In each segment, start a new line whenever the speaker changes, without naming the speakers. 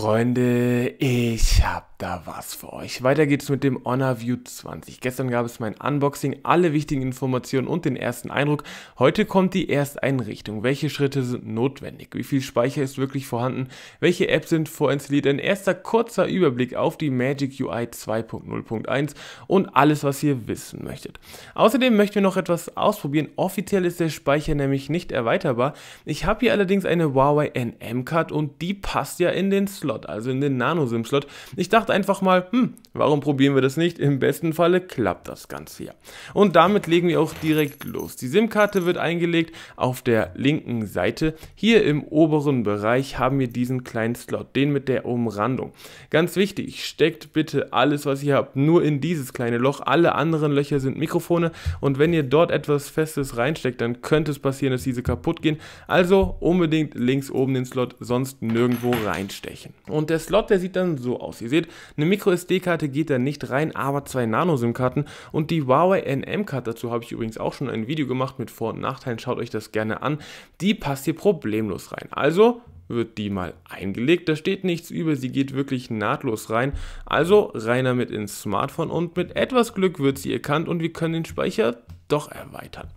Freunde, ich habe da was für euch. Weiter geht's mit dem Honor View 20. Gestern gab es mein Unboxing, alle wichtigen Informationen und den ersten Eindruck. Heute kommt die Ersteinrichtung. Welche Schritte sind notwendig? Wie viel Speicher ist wirklich vorhanden? Welche Apps sind vorinstalliert? Ein erster kurzer Überblick auf die Magic UI 2.0.1 und alles, was ihr wissen möchtet. Außerdem möchten wir noch etwas ausprobieren. Offiziell ist der Speicher nämlich nicht erweiterbar. Ich habe hier allerdings eine Huawei NM-Card und die passt ja in den Slot slot also in den Nano-SIM-Slot. Ich dachte einfach mal, hm, warum probieren wir das nicht? Im besten Falle klappt das Ganze ja. Und damit legen wir auch direkt los. Die SIM-Karte wird eingelegt auf der linken Seite. Hier im oberen Bereich haben wir diesen kleinen Slot, den mit der Umrandung. Ganz wichtig, steckt bitte alles, was ihr habt, nur in dieses kleine Loch. Alle anderen Löcher sind Mikrofone und wenn ihr dort etwas Festes reinsteckt, dann könnte es passieren, dass diese kaputt gehen. Also unbedingt links oben den Slot, sonst nirgendwo reinstechen. Pärchen. Und der Slot, der sieht dann so aus. Ihr seht, eine Micro-SD-Karte geht da nicht rein, aber zwei Nano-SIM-Karten und die Huawei NM-Karte, dazu habe ich übrigens auch schon ein Video gemacht mit Vor- und Nachteilen, schaut euch das gerne an, die passt hier problemlos rein. Also wird die mal eingelegt, da steht nichts über, sie geht wirklich nahtlos rein. Also rein damit ins Smartphone und mit etwas Glück wird sie erkannt und wir können den Speicher doch erweitern.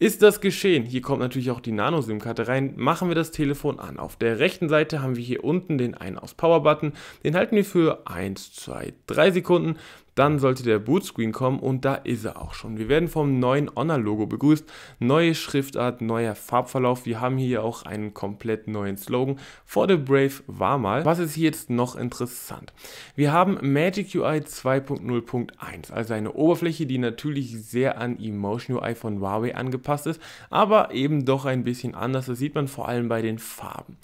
Ist das geschehen? Hier kommt natürlich auch die Nano-SIM-Karte rein. Machen wir das Telefon an. Auf der rechten Seite haben wir hier unten den Ein-aus-Power-Button. Den halten wir für 1, 2, 3 Sekunden. Dann sollte der Bootscreen kommen und da ist er auch schon. Wir werden vom neuen Honor-Logo begrüßt. Neue Schriftart, neuer Farbverlauf. Wir haben hier auch einen komplett neuen Slogan. For the Brave war mal. Was ist hier jetzt noch interessant? Wir haben Magic UI 2.0.1, also eine Oberfläche, die natürlich sehr an Emotion UI von Huawei angepasst ist, aber eben doch ein bisschen anders. Das sieht man vor allem bei den Farben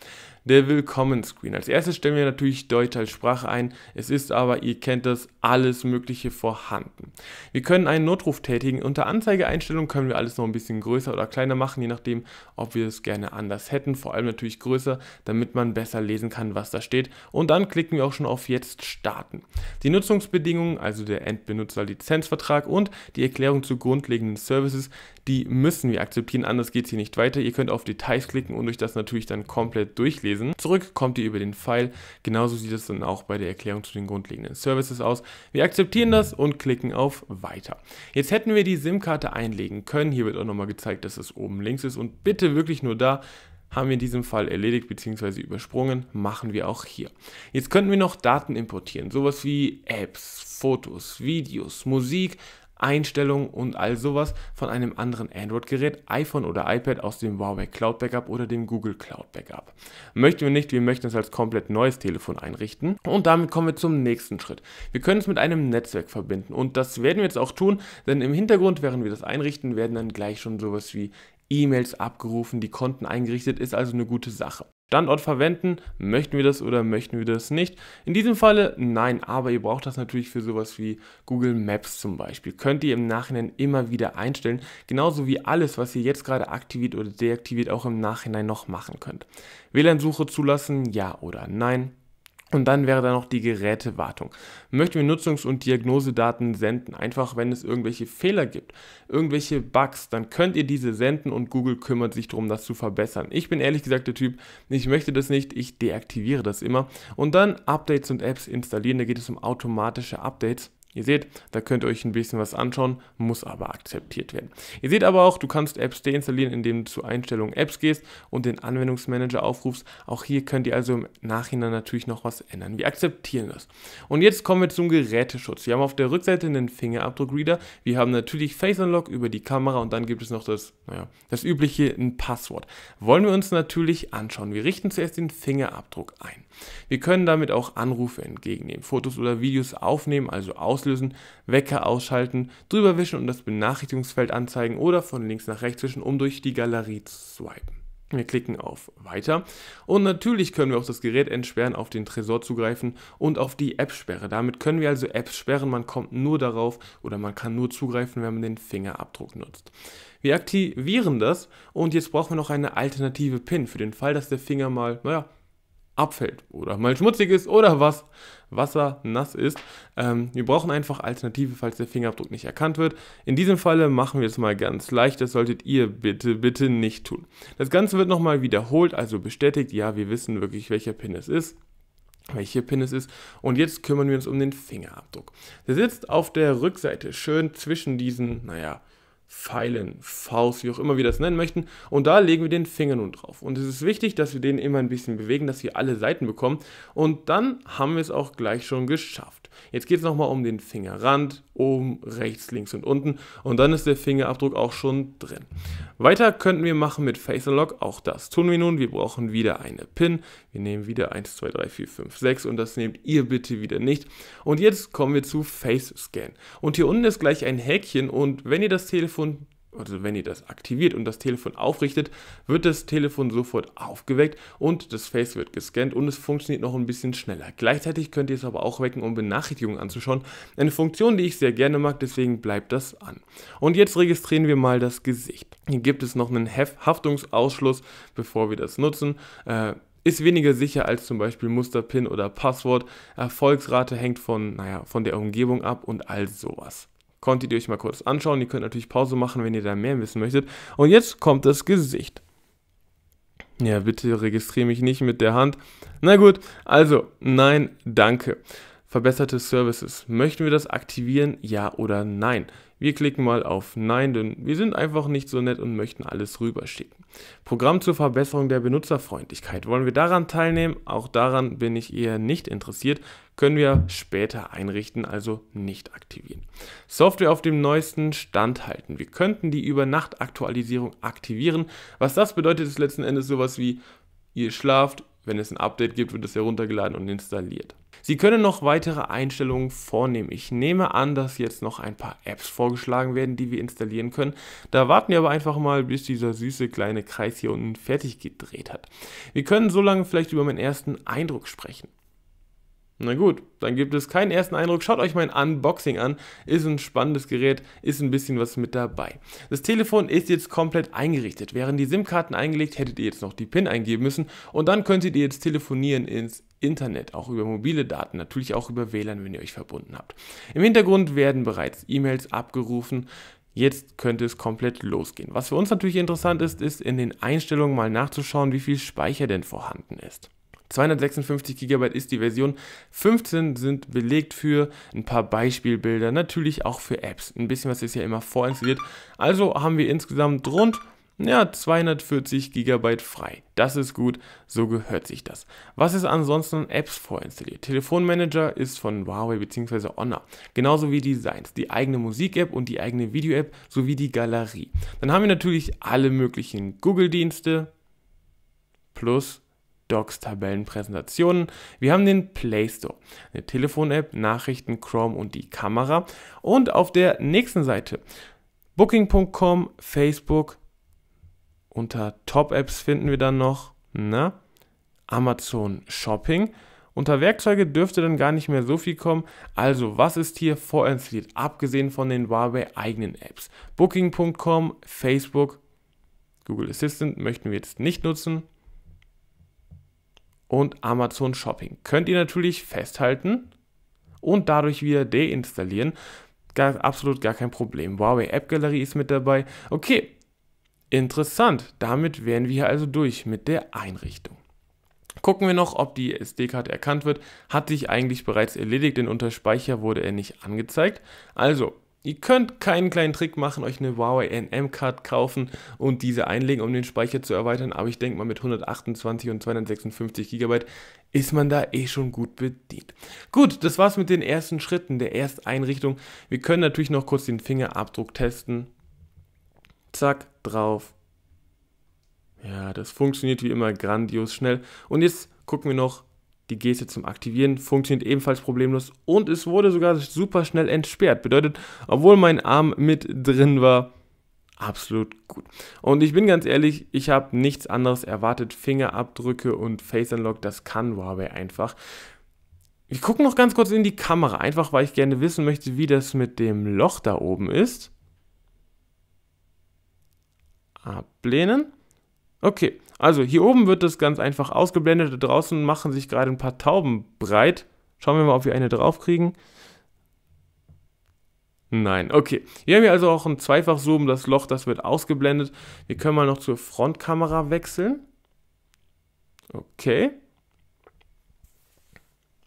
der Willkommen-Screen. Als erstes stellen wir natürlich Deutsch als Sprache ein. Es ist aber, ihr kennt das, alles Mögliche vorhanden. Wir können einen Notruf tätigen. Unter Anzeigeeinstellung können wir alles noch ein bisschen größer oder kleiner machen, je nachdem, ob wir es gerne anders hätten. Vor allem natürlich größer, damit man besser lesen kann, was da steht. Und dann klicken wir auch schon auf Jetzt starten. Die Nutzungsbedingungen, also der Endbenutzer-Lizenzvertrag und die Erklärung zu grundlegenden Services, die müssen wir akzeptieren, anders geht es hier nicht weiter. Ihr könnt auf Details klicken und euch das natürlich dann komplett durchlesen. Zurück kommt ihr über den Pfeil, genauso sieht es dann auch bei der Erklärung zu den grundlegenden Services aus. Wir akzeptieren das und klicken auf Weiter. Jetzt hätten wir die SIM-Karte einlegen können, hier wird auch nochmal gezeigt, dass es oben links ist und bitte wirklich nur da, haben wir in diesem Fall erledigt bzw. übersprungen, machen wir auch hier. Jetzt könnten wir noch Daten importieren, sowas wie Apps, Fotos, Videos, Musik, Einstellungen und all sowas von einem anderen Android-Gerät, iPhone oder iPad aus dem Huawei Cloud Backup oder dem Google Cloud Backup. Möchten wir nicht, wir möchten es als komplett neues Telefon einrichten. Und damit kommen wir zum nächsten Schritt. Wir können es mit einem Netzwerk verbinden und das werden wir jetzt auch tun, denn im Hintergrund, während wir das einrichten, werden dann gleich schon sowas wie E-Mails abgerufen, die Konten eingerichtet, ist also eine gute Sache. Standort verwenden, möchten wir das oder möchten wir das nicht? In diesem Falle nein, aber ihr braucht das natürlich für sowas wie Google Maps zum Beispiel. Könnt ihr im Nachhinein immer wieder einstellen, genauso wie alles, was ihr jetzt gerade aktiviert oder deaktiviert, auch im Nachhinein noch machen könnt. WLAN-Suche zulassen, ja oder nein. Und dann wäre da noch die Gerätewartung. Möchten wir Nutzungs- und Diagnosedaten senden, einfach wenn es irgendwelche Fehler gibt, irgendwelche Bugs, dann könnt ihr diese senden und Google kümmert sich darum, das zu verbessern. Ich bin ehrlich gesagt der Typ, ich möchte das nicht, ich deaktiviere das immer. Und dann Updates und Apps installieren, da geht es um automatische Updates. Ihr seht, da könnt ihr euch ein bisschen was anschauen, muss aber akzeptiert werden. Ihr seht aber auch, du kannst Apps deinstallieren, indem du zu Einstellungen Apps gehst und den Anwendungsmanager aufrufst. Auch hier könnt ihr also im Nachhinein natürlich noch was ändern. Wir akzeptieren das. Und jetzt kommen wir zum Geräteschutz. Wir haben auf der Rückseite einen Fingerabdruckreader. Wir haben natürlich Face Unlock über die Kamera und dann gibt es noch das, naja, das übliche ein Passwort. Wollen wir uns natürlich anschauen. Wir richten zuerst den Fingerabdruck ein. Wir können damit auch Anrufe entgegennehmen, Fotos oder Videos aufnehmen, also aus auslösen, Wecker ausschalten, drüber wischen und das Benachrichtigungsfeld anzeigen oder von links nach rechts wischen, um durch die Galerie zu swipen. Wir klicken auf Weiter und natürlich können wir auch das Gerät entsperren, auf den Tresor zugreifen und auf die App-Sperre. Damit können wir also Apps sperren, man kommt nur darauf oder man kann nur zugreifen, wenn man den Fingerabdruck nutzt. Wir aktivieren das und jetzt brauchen wir noch eine alternative PIN für den Fall, dass der Finger mal, naja, abfällt oder mal schmutzig ist oder was Wasser nass ist. Ähm, wir brauchen einfach Alternative, falls der Fingerabdruck nicht erkannt wird. In diesem Falle machen wir es mal ganz leicht. Das solltet ihr bitte, bitte nicht tun. Das Ganze wird nochmal wiederholt, also bestätigt. Ja, wir wissen wirklich, welcher Pin es ist welche Pin es ist. Und jetzt kümmern wir uns um den Fingerabdruck. Der sitzt auf der Rückseite schön zwischen diesen, naja, Pfeilen, Faust, wie auch immer wir das nennen möchten. Und da legen wir den Finger nun drauf. Und es ist wichtig, dass wir den immer ein bisschen bewegen, dass wir alle Seiten bekommen. Und dann haben wir es auch gleich schon geschafft. Jetzt geht es nochmal um den Fingerrand, oben, rechts, links und unten. Und dann ist der Fingerabdruck auch schon drin. Weiter könnten wir machen mit Face Unlock. Auch das tun wir nun. Wir brauchen wieder eine Pin. Wir nehmen wieder 1, 2, 3, 4, 5, 6. Und das nehmt ihr bitte wieder nicht. Und jetzt kommen wir zu Face Scan. Und hier unten ist gleich ein Häkchen. Und wenn ihr das Telefon Telefon, also wenn ihr das aktiviert und das Telefon aufrichtet, wird das Telefon sofort aufgeweckt und das Face wird gescannt und es funktioniert noch ein bisschen schneller. Gleichzeitig könnt ihr es aber auch wecken, um Benachrichtigungen anzuschauen. Eine Funktion, die ich sehr gerne mag, deswegen bleibt das an. Und jetzt registrieren wir mal das Gesicht. Hier gibt es noch einen Haftungsausschluss, bevor wir das nutzen. Äh, ist weniger sicher als zum Beispiel Musterpin oder Passwort. Erfolgsrate hängt von, naja, von der Umgebung ab und all sowas konntet ihr euch mal kurz anschauen. Ihr könnt natürlich Pause machen, wenn ihr da mehr wissen möchtet. Und jetzt kommt das Gesicht. Ja, bitte registriere mich nicht mit der Hand. Na gut, also, nein, danke verbesserte Services. Möchten wir das aktivieren? Ja oder nein? Wir klicken mal auf Nein, denn wir sind einfach nicht so nett und möchten alles rüberschicken. Programm zur Verbesserung der Benutzerfreundlichkeit. Wollen wir daran teilnehmen? Auch daran bin ich eher nicht interessiert. Können wir später einrichten, also nicht aktivieren. Software auf dem neuesten Stand halten. Wir könnten die Übernacht-Aktualisierung aktivieren. Was das bedeutet, ist letzten Endes sowas wie, ihr schlaft wenn es ein Update gibt, wird es heruntergeladen und installiert. Sie können noch weitere Einstellungen vornehmen. Ich nehme an, dass jetzt noch ein paar Apps vorgeschlagen werden, die wir installieren können. Da warten wir aber einfach mal, bis dieser süße kleine Kreis hier unten fertig gedreht hat. Wir können so lange vielleicht über meinen ersten Eindruck sprechen. Na gut, dann gibt es keinen ersten Eindruck. Schaut euch mein Unboxing an. Ist ein spannendes Gerät, ist ein bisschen was mit dabei. Das Telefon ist jetzt komplett eingerichtet. Wären die SIM-Karten eingelegt, hättet ihr jetzt noch die PIN eingeben müssen und dann könntet ihr jetzt telefonieren ins Internet, auch über mobile Daten, natürlich auch über WLAN, wenn ihr euch verbunden habt. Im Hintergrund werden bereits E-Mails abgerufen. Jetzt könnte es komplett losgehen. Was für uns natürlich interessant ist, ist in den Einstellungen mal nachzuschauen, wie viel Speicher denn vorhanden ist. 256 GB ist die Version, 15 sind belegt für ein paar Beispielbilder, natürlich auch für Apps. Ein bisschen was ist ja immer vorinstalliert. Also haben wir insgesamt rund ja, 240 GB frei. Das ist gut, so gehört sich das. Was ist ansonsten an Apps vorinstalliert? Telefonmanager ist von Huawei bzw. Honor. Genauso wie Designs, die eigene Musik-App und die eigene Video-App sowie die Galerie. Dann haben wir natürlich alle möglichen Google-Dienste plus Docs, Tabellen, Präsentationen. Wir haben den Play Store, eine Telefon-App, Nachrichten, Chrome und die Kamera. Und auf der nächsten Seite Booking.com, Facebook, unter Top-Apps finden wir dann noch na, ne, Amazon Shopping. Unter Werkzeuge dürfte dann gar nicht mehr so viel kommen. Also, was ist hier vorinstalliert, abgesehen von den Huawei eigenen Apps? Booking.com, Facebook, Google Assistant möchten wir jetzt nicht nutzen und Amazon Shopping. Könnt ihr natürlich festhalten und dadurch wieder deinstallieren. Gar, absolut gar kein Problem. Huawei App Gallery ist mit dabei. Okay, interessant. Damit wären wir also durch mit der Einrichtung. Gucken wir noch, ob die SD-Karte erkannt wird. Hat sich eigentlich bereits erledigt, denn unter Speicher wurde er nicht angezeigt. Also, Ihr könnt keinen kleinen Trick machen, euch eine Huawei NM-Card kaufen und diese einlegen, um den Speicher zu erweitern. Aber ich denke mal, mit 128 und 256 GB ist man da eh schon gut bedient. Gut, das war's mit den ersten Schritten der Ersteinrichtung. Wir können natürlich noch kurz den Fingerabdruck testen. Zack, drauf. Ja, das funktioniert wie immer grandios schnell. Und jetzt gucken wir noch die Geste zum Aktivieren funktioniert ebenfalls problemlos und es wurde sogar super schnell entsperrt. Bedeutet, obwohl mein Arm mit drin war, absolut gut. Und ich bin ganz ehrlich, ich habe nichts anderes erwartet. Fingerabdrücke und Face Unlock, das kann Huawei einfach. Wir gucken noch ganz kurz in die Kamera, einfach weil ich gerne wissen möchte, wie das mit dem Loch da oben ist. Ablehnen. Okay, also hier oben wird das ganz einfach ausgeblendet. Da draußen machen sich gerade ein paar Tauben breit. Schauen wir mal, ob wir eine draufkriegen. Nein, okay. Hier haben wir also auch ein zweifach Zweifachzoom. Das Loch, das wird ausgeblendet. Wir können mal noch zur Frontkamera wechseln. Okay.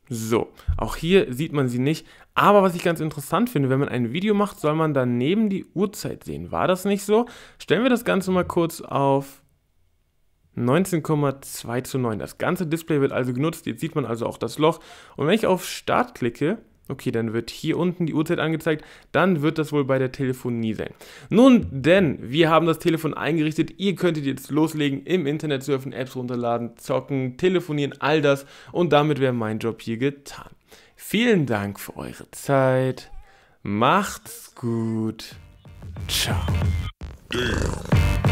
So, auch hier sieht man sie nicht. Aber was ich ganz interessant finde, wenn man ein Video macht, soll man daneben die Uhrzeit sehen. War das nicht so? Stellen wir das Ganze mal kurz auf 19,2 zu 9. Das ganze Display wird also genutzt. Jetzt sieht man also auch das Loch. Und wenn ich auf Start klicke, okay, dann wird hier unten die Uhrzeit angezeigt. Dann wird das wohl bei der Telefonie sein. Nun denn, wir haben das Telefon eingerichtet. Ihr könntet jetzt loslegen, im Internet surfen, Apps runterladen, zocken, telefonieren, all das. Und damit wäre mein Job hier getan. Vielen Dank für eure Zeit. Macht's gut. Ciao. Damn.